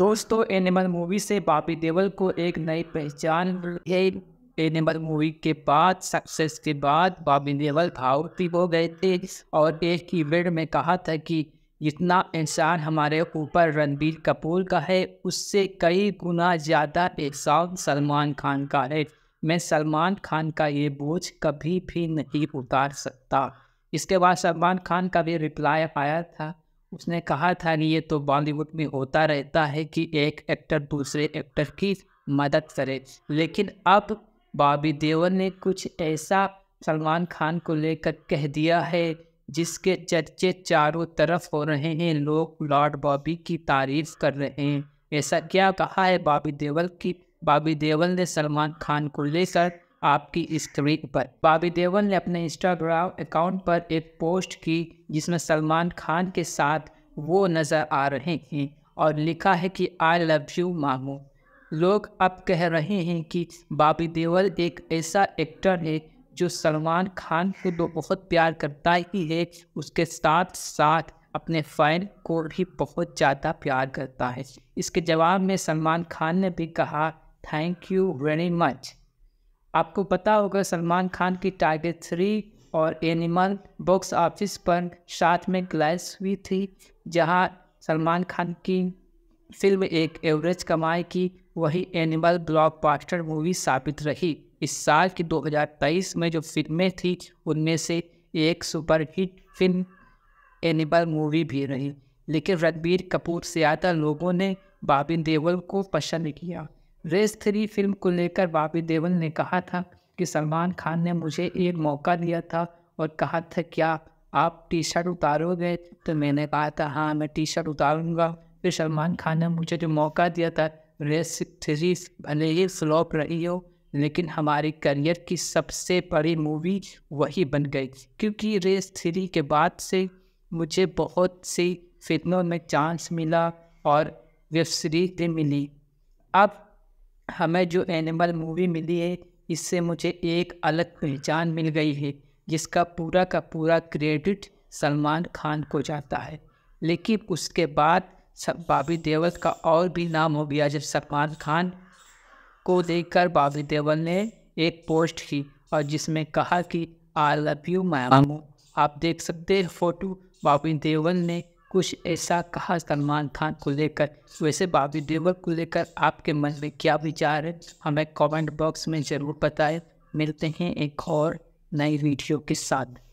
दोस्तों animal movie से बाबी देवल को एक नई पहचान है एनिमल मूवी के बाद सक्सेस के बाद बाबी देवल भावुक हो गए थे और एक इवेंट में कहा था कि जितना इंसान हमारे ऊपर रणबीर कपूर का है उससे कई गुना ज़्यादा एहसान सलमान खान का है मैं सलमान खान का ये बोझ कभी भी नहीं उतार सकता इसके बाद सलमान खान का भी रिप्लाई आया था उसने कहा था कि ये तो बॉलीवुड में होता रहता है कि एक एक्टर दूसरे एक्टर की मदद करे लेकिन अब बॉबी देवल ने कुछ ऐसा सलमान खान को लेकर कह दिया है जिसके चर्चे चारों तरफ हो रहे हैं लोग लॉर्ड बॉबी की तारीफ कर रहे हैं ऐसा क्या कहा है बॉबी देवल की बॉबी देवल ने सलमान खान को लेकर आपकी स्क्रीन पर बाबी देवल ने अपने इंस्टाग्राम अकाउंट पर एक पोस्ट की जिसमें सलमान खान के साथ वो नज़र आ रहे हैं और लिखा है कि आई लव यू मामू लोग अब कह रहे हैं कि बाबी देवल एक ऐसा एक्टर है जो सलमान खान को तो बहुत प्यार करता ही है उसके साथ साथ अपने फ़ैन को भी बहुत ज़्यादा प्यार करता है इसके जवाब में सलमान खान ने भी कहा थैंक यू वेरी मच आपको पता होगा सलमान खान की टाइगर थ्री और एनिमल बॉक्स ऑफिस पर साथ में क्लैस हुई थी जहां सलमान खान की फिल्म एक एवरेज कमाई की वही एनिमल ब्लॉकबस्टर मूवी साबित रही इस साल की 2023 में जो फिल्में थी उनमें से एक सुपरहिट फिल्म एनिमल मूवी भी रही लेकिन रणबीर कपूर से ज़्यादा लोगों ने बाबिन देवल को पसंद किया रेस थ्री फिल्म को लेकर बाबी देवल ने कहा था कि सलमान खान ने मुझे एक मौका दिया था और कहा था क्या आप टी शर्ट उतारोगे तो मैंने कहा था हाँ मैं टी शर्ट उतारूँगा फिर सलमान खान ने मुझे जो मौका दिया था रेस थ्री भले ही फ्लॉप रही हो लेकिन हमारे करियर की सबसे बड़ी मूवी वही बन गई क्योंकि रेस थ्री के बाद से मुझे बहुत सी फिल्मों में चांस मिला और वेब सीरीज भी मिली अब हमें जो एनिमल मूवी मिली है इससे मुझे एक अलग पहचान मिल गई है जिसका पूरा का पूरा क्रेडिट सलमान खान को जाता है लेकिन उसके बाद सब बाबी देवल का और भी नाम हो गया जब सलमान खान को देखकर बाबी देवल ने एक पोस्ट की और जिसमें कहा कि आई लव यू मामू आप देख सकते हैं फ़ोटो बाबी देवल ने कुछ ऐसा कहा सलमान खान को लेकर वैसे बाबी देवर को लेकर आपके मन में क्या विचार है हमें कमेंट बॉक्स में ज़रूर बताएं मिलते हैं एक और नई वीडियो के साथ